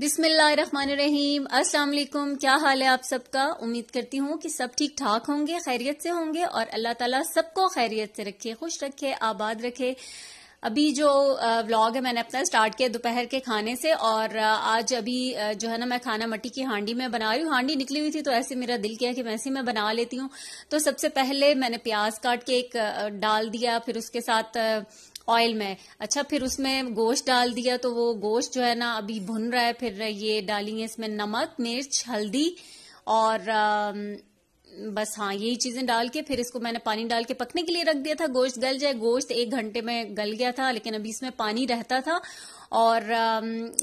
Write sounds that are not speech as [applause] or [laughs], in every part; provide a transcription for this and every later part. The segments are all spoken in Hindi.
बिस्मिल्लाहिर्रहमानिर्रहीम अस्सलाम वालेकुम क्या हाल है आप सबका उम्मीद करती हूँ कि सब ठीक ठाक होंगे खैरियत से होंगे और अल्लाह ताला सबको खैरियत से रखे खुश रखे आबाद रखे अभी जो व्लॉग है मैंने अपना स्टार्ट किया दोपहर के खाने से और आज अभी जो है ना मैं खाना मट्टी की हांडी में बना रही हूँ हांडी निकली हुई थी तो ऐसे मेरा दिल किया कि वैसे मैं बना लेती हूँ तो सबसे पहले मैंने प्याज काट के एक डाल दिया फिर उसके साथ ऑयल में अच्छा फिर उसमें गोश्त डाल दिया तो वो गोश्त जो है ना अभी भुन रहा है फिर ये डालेंगे इसमें नमक मिर्च हल्दी और आ, बस हाँ यही चीजें डाल के फिर इसको मैंने पानी डाल के पकने के लिए रख दिया था गोश्त गल जाए गोश्त एक घंटे में गल गया था लेकिन अभी इसमें पानी रहता था और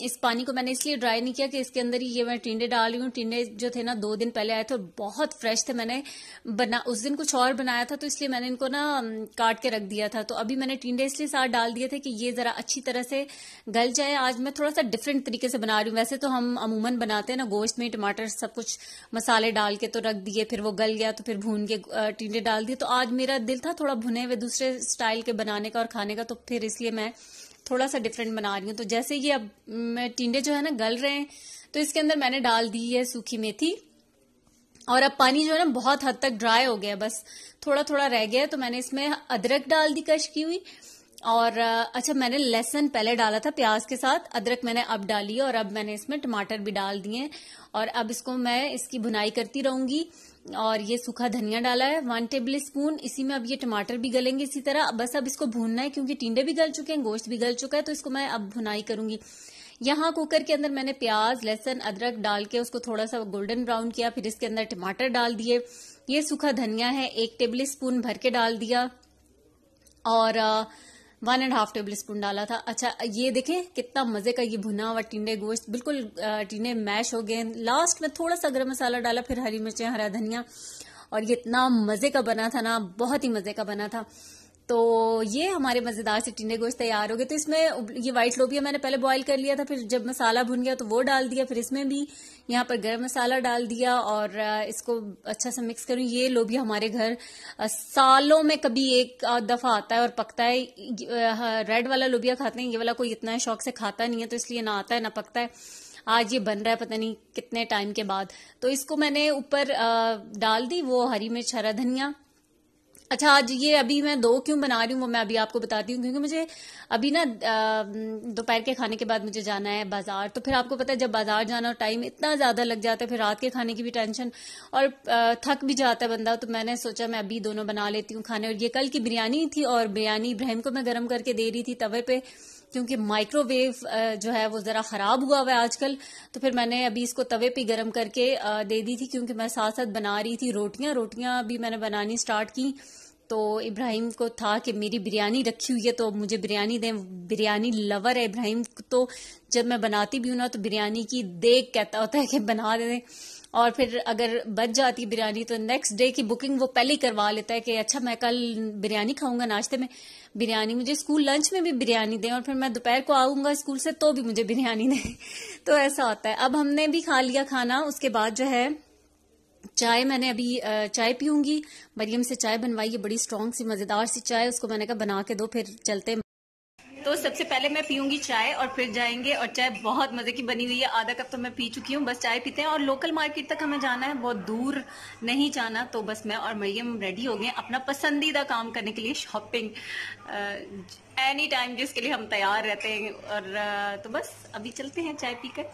इस पानी को मैंने इसलिए ड्राई नहीं किया कि इसके अंदर ही ये मैं टिंडे डाल रही हूँ टिंडे जो थे ना दो दिन पहले आए थे और बहुत फ्रेश थे मैंने बना उस दिन कुछ और बनाया था तो इसलिए मैंने इनको ना काट के रख दिया था तो अभी मैंने टिंडे इसलिए साथ डाल दिए थे कि ये ज़रा अच्छी तरह से गल जाए आज मैं थोड़ा सा डिफरेंट तरीके से बना रही हूँ वैसे तो हम अमूमन बनाते हैं ना गोश्त में टमाटर सब कुछ मसाले डाल के तो रख दिए फिर वो गल गया तो फिर भून के टिंडे डाल दिए तो आज मेरा दिल था थोड़ा भुने हुए दूसरे स्टाइल के बनाने का और खाने का तो फिर इसलिए मैं थोड़ा सा डिफरेंट बना रही हूँ तो जैसे ये अब टिंडे जो है ना गल रहे हैं तो इसके अंदर मैंने डाल दी है सूखी मेथी और अब पानी जो है ना बहुत हद तक ड्राई हो गया बस थोड़ा थोड़ा रह गया तो मैंने इसमें अदरक डाल दी कश की हुई और अच्छा मैंने लहसन पहले डाला था प्याज के साथ अदरक मैंने अब डाली और अब मैंने इसमें टमाटर भी डाल दिए और अब इसको मैं इसकी भुनाई करती रहूंगी और ये सूखा धनिया डाला है वन टेबल स्पून इसी में अब ये टमाटर भी गलेंगे इसी तरह बस अब इसको भूनना है क्योंकि टिंडे भी गल चुके हैं गोश्त भी गल चुका है तो इसको मैं अब भुनाई करूंगी यहाँ कुकर के अंदर मैंने प्याज लहसन अदरक डाल के उसको थोड़ा सा गोल्डन ब्राउन किया फिर इसके अंदर टमाटर डाल दिए ये सूखा धनिया है एक टेबल स्पून भर के डाल दिया और आ, one and half tablespoon डाला था अच्छा ये देखें कितना मजे का ये भुना हुआ टिंडे गोश्त बिल्कुल टिंडे मैश हो गए लास्ट में थोड़ा सा गर्म मसाला डाला फिर हरी मिर्चें हरा धनिया और ये इतना मजे का बना था ना बहुत ही मजे का बना था तो ये हमारे मज़ेदार से टिंडे गोश्त तैयार हो गए तो इसमें ये वाइट लोबिया मैंने पहले बॉईल कर लिया था फिर जब मसाला भुन गया तो वो डाल दिया फिर इसमें भी यहाँ पर गर्म मसाला डाल दिया और इसको अच्छा से मिक्स करूँ ये लोबिया हमारे घर सालों में कभी एक दफ़ा आता है और पकता है रेड वाला लोबिया खाते हैं ये वाला कोई इतना शौक से खाता नहीं है तो इसलिए ना आता है ना पकता है आज ये बन रहा है पता नहीं कितने टाइम के बाद तो इसको मैंने ऊपर डाल दी वो हरी मिर्च हरा धनिया अच्छा आज ये अभी मैं दो क्यों बना रही हूँ वो मैं अभी आपको बताती हूँ क्योंकि मुझे अभी ना दोपहर के खाने के बाद मुझे जाना है बाजार तो फिर आपको पता है जब बाजार जाना टाइम इतना ज़्यादा लग जाता है फिर रात के खाने की भी टेंशन और थक भी जाता है बंदा तो मैंने सोचा मैं अभी दोनों बना लेती हूँ खाने और ये कल की बिरयानी थी और बिरयानी इब्राहिम को मैं गर्म करके दे रही थी तवे पर क्योंकि माइक्रोवेव जो है वो ज़रा ख़राब हुआ हुआ है आजकल तो फिर मैंने अभी इसको तवे पे गर्म करके दे दी थी क्योंकि मैं साथ साथ बना रही थी रोटियां रोटियां भी मैंने बनानी स्टार्ट की तो इब्राहिम को था कि मेरी बिरयानी रखी हुई है तो मुझे बिरयानी दें बिरयानी लवर है इब्राहिम तो जब मैं बनाती भी हूँ ना तो बिरयानी की देख कहता होता है कि बना दें और फिर अगर बच जाती बिरयानी तो नेक्स्ट डे की बुकिंग वो पहले ही करवा लेता है कि अच्छा मैं कल बिरयानी खाऊंगा नाश्ते में बिरयानी मुझे स्कूल लंच में भी बिरयानी दें और फिर मैं दोपहर को आऊंगा स्कूल से तो भी मुझे बिरयानी दें [laughs] तो ऐसा होता है अब हमने भी खा लिया खाना उसके बाद जो है चाय मैंने अभी चाय पीऊंगी मरियम से चाय बनवाई है बड़ी स्ट्रांग सी मज़ेदार सी चाय उसको मैंने कहा बना के दो फिर चलते तो सबसे पहले मैं पीऊंगी चाय और फिर जाएंगे और चाय बहुत मज़े की बनी हुई है आधा कप तो मैं पी चुकी हूँ बस चाय पीते हैं और लोकल मार्केट तक हमें जाना है बहुत दूर नहीं जाना तो बस मैं और मरियम रेडी हो गए अपना पसंदीदा काम करने के लिए शॉपिंग एनी टाइम जिसके लिए हम तैयार रहते हैं और तो बस अभी चलते हैं चाय पीकर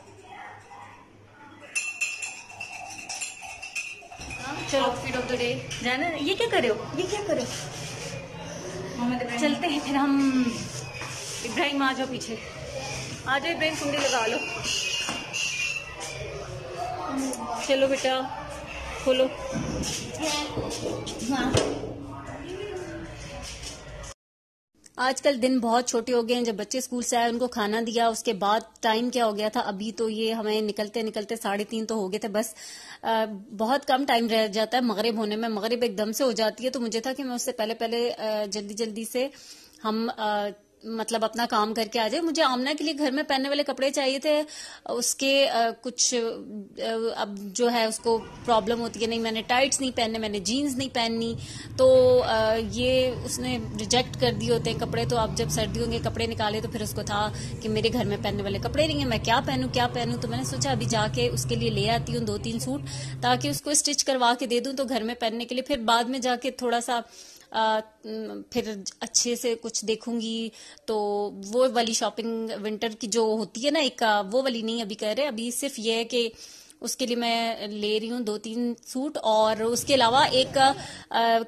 चलो फीड ऑफ द डे जाना ये क्या करे हो ये क्या करे हो चलते हैं फिर हम इब्राहिम आ जाओ पीछे आ जाओ इब्राहिम कुंडी लगा लो चलो बेटा खोलो आजकल दिन बहुत छोटे हो गए हैं जब बच्चे स्कूल से आए उनको खाना दिया उसके बाद टाइम क्या हो गया था अभी तो ये हमें निकलते निकलते साढ़े तीन तो हो गए थे बस आ, बहुत कम टाइम रह जाता है मगरब होने में मगरब एकदम से हो जाती है तो मुझे था कि मैं उससे पहले पहले जल्दी जल्दी से हम आ, मतलब अपना काम करके आ जाए मुझे आमना के लिए घर में पहनने वाले कपड़े चाहिए थे उसके आ, कुछ आ, अब जो है उसको प्रॉब्लम होती है नहीं मैंने टाइट्स नहीं पहने मैंने जीन्स नहीं पहननी तो आ, ये उसने रिजेक्ट कर दिए होते कपड़े तो आप जब सर्दियों के कपड़े निकाले तो फिर उसको था कि मेरे घर में पहनने वाले कपड़े नहीं है मैं क्या पहनूँ क्या पहनूँ तो मैंने सोचा अभी जाके उसके लिए ले आती हूँ दो तीन सूट ताकि उसको स्टिच करवा के दे दूँ तो घर में पहनने के लिए फिर बाद में जाके थोड़ा सा फिर अच्छे से कुछ देखूंगी तो वो वाली शॉपिंग विंटर की जो होती है ना एक वो वाली नहीं अभी कह रहे अभी सिर्फ ये है कि उसके लिए मैं ले रही हूँ दो तीन सूट और उसके अलावा एक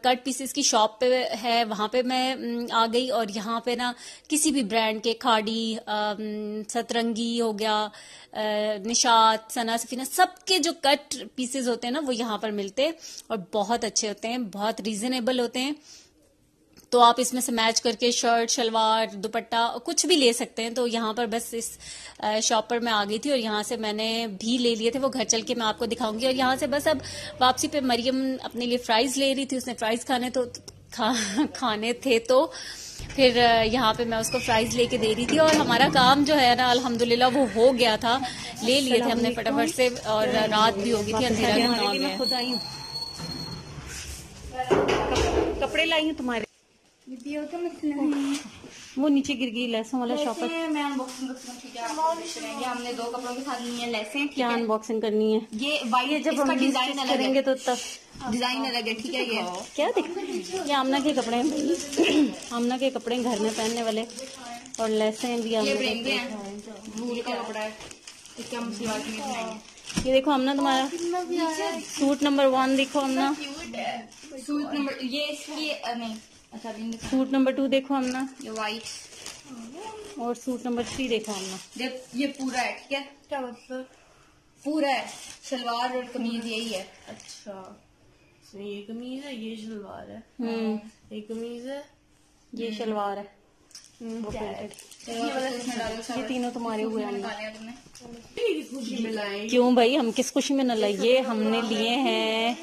कट पीसेस की शॉप पे है वहां पे मैं आ गई और यहाँ पे ना किसी भी ब्रांड के खाड़ी सतरंगी हो गया निशात सना सफीना सबके जो कट पीसेस होते हैं ना वो यहाँ पर मिलते हैं और बहुत अच्छे होते हैं बहुत रीजनेबल होते हैं तो आप इसमें से मैच करके शर्ट शलवार दुपट्टा कुछ भी ले सकते हैं तो यहाँ पर बस इस शॉप पर मैं आ गई थी और यहाँ से मैंने भी ले लिए थे वो घर चल के मैं आपको दिखाऊंगी और यहाँ से बस अब वापसी पे मरियम अपने लिए फ्राइज ले रही थी उसने फ्राइज खाने तो खा खाने थे तो फिर यहाँ पे मैं उसको फ्राइज लेके दे रही थी और हमारा काम जो है ना अल्हम्दुलिल्लाह वो हो गया था ले लिए थे हमने फटाफट से और रात भी हो गई थी अंधेरा कपड़े लाई हूँ तुम्हारे दिया तो मतलब वो नीचे गिर गई लहसों वाला शॉपर मैं अनबॉक्सिंग हमने दो कपड़ों के साथ ली है लेसें क्या अनबॉक्सिंग करनी है ये वाइट जब हम डिजाइन करेंगे तो तब डिजाइन अलग है ठीक है ये हाँ। क्या देख ये आमना के कपड़े हैं [clears throat] आमना के कपड़े घर में पहनने वाले और लहसे भी भूल के ये देखो हमना तुम्हारा सूट नंबर वन देखो हमना सूट नंबर ये इसकी नहीं अच्छा सूट नंबर टू देखो हमना ये वाइट और सूट नंबर थ्री देखो हमना जब ये पूरा है ठीक है क्या बस पूरा है सलवार और कमीज हम्म। यही है अच्छा ये कमीज है ये सलवार है हम्म। हाँ, ये कमीज है ये सलवार है हम्म, ये तीनों तुम्हारे हुए हमने क्यों भाई हम किस खुशी में न लाइए हमने लिए हैं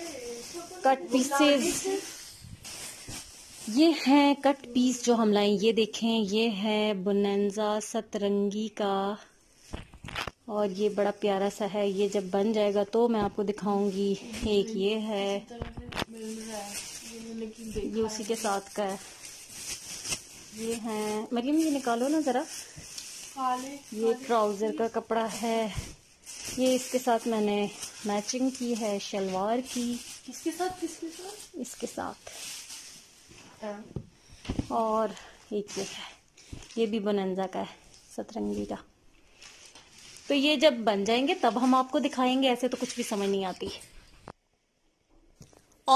कट पीसेस ये हैं कट पीस जो हम लाए ये देखें ये है बुनजा सतरंगी का और ये बड़ा प्यारा सा है ये जब बन जाएगा तो मैं आपको दिखाऊंगी एक ये है ये उसी के साथ का है ये है मरियम ये निकालो ना ज़रा ये ट्राउज़र का कपड़ा है ये इसके साथ मैंने मैचिंग की है शलवार की इसके साथ किसके साथ इसके साथ हाँ। और एक ये है ये भी बनंजा का है सतरंगी का तो ये जब बन जाएंगे तब हम आपको दिखाएंगे ऐसे तो कुछ भी समझ नहीं आती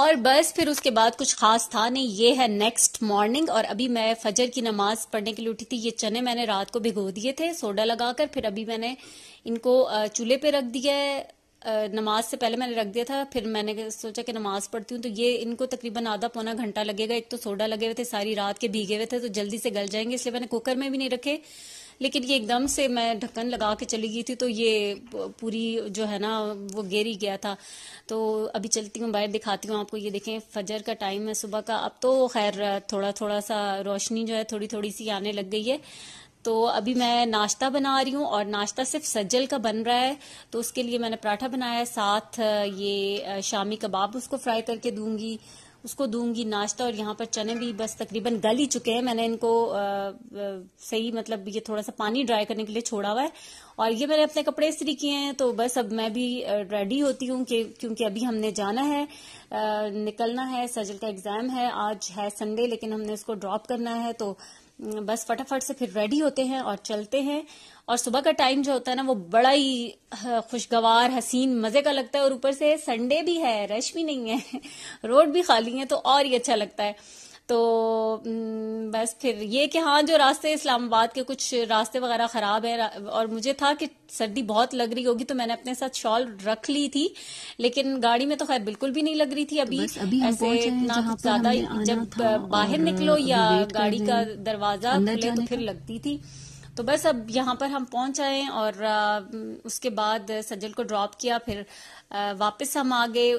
और बस फिर उसके बाद कुछ खास था नहीं ये है नेक्स्ट मॉर्निंग और अभी मैं फजर की नमाज पढ़ने के लिए उठी थी ये चने मैंने रात को भिगो दिए थे सोडा लगाकर फिर अभी मैंने इनको चूल्हे पे रख दिया है नमाज से पहले मैंने रख दिया था फिर मैंने सोचा कि नमाज पढ़ती हूँ तो ये इनको तकरीबन आधा पौना घंटा लगेगा एक तो सोडा लगे हुए थे सारी रात के भीगे हुए थे तो जल्दी से गल जाएंगे इसलिए मैंने कुकर में भी नहीं रखे लेकिन ये एकदम से मैं ढक्कन लगा के चली गई थी तो ये पूरी जो है ना वो गिर ही गया था तो अभी चलती हूँ बाहर दिखाती हूँ आपको ये देखें फजर का टाइम है सुबह का अब तो खैर थोड़ा थोड़ा सा रोशनी जो है थोड़ी थोड़ी सी आने लग गई है तो अभी मैं नाश्ता बना रही हूँ और नाश्ता सिर्फ सज्जल का बन रहा है तो उसके लिए मैंने पराठा बनाया साथ ये शामी कबाब उसको फ्राई करके दूंगी उसको दूंगी नाश्ता और यहाँ पर चने भी बस तकरीबन गल ही चुके हैं मैंने इनको आ, आ, सही मतलब ये थोड़ा सा पानी ड्राई करने के लिए छोड़ा हुआ है और ये मैंने अपने कपड़े इस किए हैं तो बस अब मैं भी रेडी होती हूँ क्योंकि अभी हमने जाना है आ, निकलना है सजल का एग्जाम है आज है संडे लेकिन हमने उसको ड्रॉप करना है तो हम्म, बस फटाफट से फिर रेडी होते हैं और चलते हैं और सुबह का टाइम जो होता है ना वो बड़ा ही हाँ, खुशगवार हसीन मजे का लगता है और ऊपर से संडे भी है रश भी नहीं है [laughs] रोड भी खाली है तो और ही अच्छा लगता है तो हम्म, बस फिर ये कि हाँ जो रास्ते इस्लामाबाद के कुछ रास्ते वगैरह ख़राब है और मुझे था कि सर्दी बहुत लग रही होगी तो मैंने अपने साथ शॉल रख ली थी लेकिन गाड़ी में तो खैर बिल्कुल भी नहीं लग रही थी अभी, अभी ऐसे इतना ज़्यादा जब बाहर निकलो या गाड़ी का दरवाज़ा खुले तो फिर लगती थी तो बस अब यहाँ पर हम पहुंच आए और आ, उसके बाद सज्जल को ड्रॉप किया फिर आ, वापस हम आ गए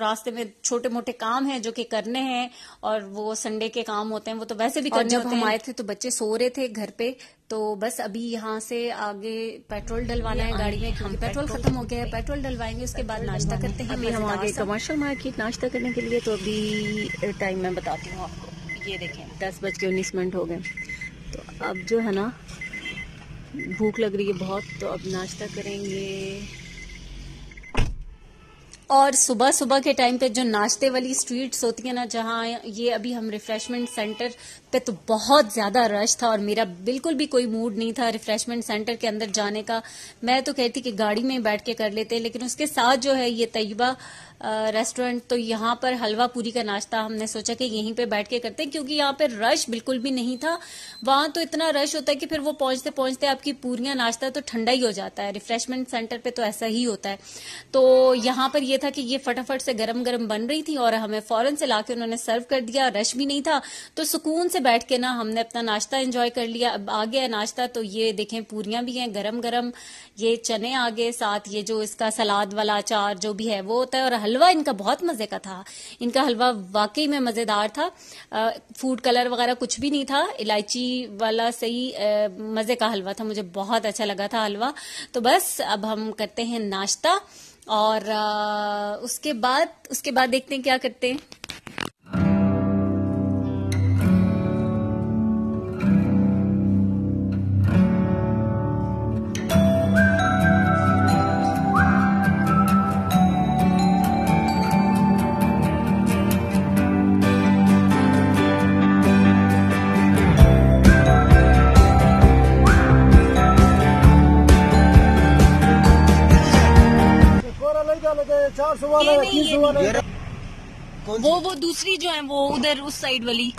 रास्ते में छोटे मोटे काम हैं जो कि करने हैं और वो संडे के काम होते हैं वो तो वैसे भी करने जब होते हम आए थे तो बच्चे सो रहे थे घर पे तो बस अभी यहाँ से आगे पेट्रोल डलवाना है गाड़ी में क्योंकि पेट्रोल खत्म हो गया है पेट्रोल डलवाएंगे उसके बाद नाश्ता करते हैं अभी हम आगे कमर्शियल मार्केट नाश्ता करने के लिए तो अभी टाइम मैं बताती हूँ आपको ये देखें दस बज के उन्नीस मिनट हो गए तो अब जो है ना भूख लग रही है बहुत तो अब नाश्ता करेंगे और सुबह सुबह के टाइम पे जो नाश्ते वाली स्ट्रीट्स होती है ना जहाँ ये अभी हम रिफ्रेशमेंट सेंटर पे तो बहुत ज़्यादा रश था और मेरा बिल्कुल भी कोई मूड नहीं था रिफ्रेशमेंट सेंटर के अंदर जाने का मैं तो कहती कि गाड़ी में बैठ के कर लेते लेकिन उसके साथ जो है ये तयबा रेस्टोरेंट तो यहाँ पर हलवा पूरी का नाश्ता हमने सोचा कि यहीं पे बैठ के करते हैं क्योंकि यहाँ पे रश बिल्कुल भी नहीं था वहां तो इतना रश होता है कि फिर वो पहुंचते पहुंचते आपकी पूरियां नाश्ता तो ठंडा ही हो जाता है रिफ्रेशमेंट सेंटर पे तो ऐसा ही होता है तो यहाँ पर ये ये था कि ये फटाफट से गरम गरम बन रही थी और हमें फौरन से लाके उन्होंने सर्व कर दिया रश भी नहीं था तो सुकून से बैठ के ना हमने अपना नाश्ता एंजॉय कर लिया अब आ गया नाश्ता तो ये देखें पूरियां भी हैं गरम गरम ये चने आ गए साथ ये जो इसका सलाद वाला अचार जो भी है वो होता है और हलवा इनका बहुत मजे का था इनका हलवा वाकई में मजेदार था फूड कलर वगैरह कुछ भी नहीं था इलायची वाला सही मजे का हलवा था मुझे बहुत अच्छा लगा था हलवा तो बस अब हम करते हैं नाश्ता और आ, उसके बाद उसके बाद देखते हैं क्या करते हैं वो वो दूसरी जो है वो उधर उस साइड वाली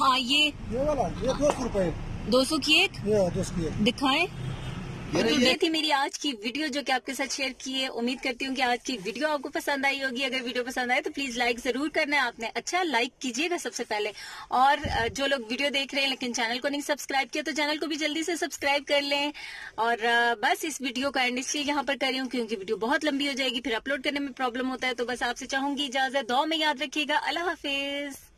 हाँ ये ये वाला ये दो सौ रुपए दो सौ की एक दो सौ की एक दिखाए तो ये थी मेरी आज की वीडियो जो कि आपके साथ शेयर की है उम्मीद करती हूँ कि आज की वीडियो आपको पसंद आई होगी अगर वीडियो पसंद आए तो प्लीज लाइक जरूर करना है आपने अच्छा लाइक कीजिएगा सबसे पहले और जो लोग वीडियो देख रहे हैं लेकिन चैनल को नहीं सब्सक्राइब किया तो चैनल को भी जल्दी से सब्सक्राइब कर लें और बस इस वीडियो का एंड इसलिए यहाँ पर कर रही हूँ क्योंकि वीडियो बहुत लंबी हो जाएगी फिर अपलोड करने में प्रॉब्लम होता है तो बस आपसे चाहूंगी इजाजत दो में याद रखिएगा अल्लाह हाफिज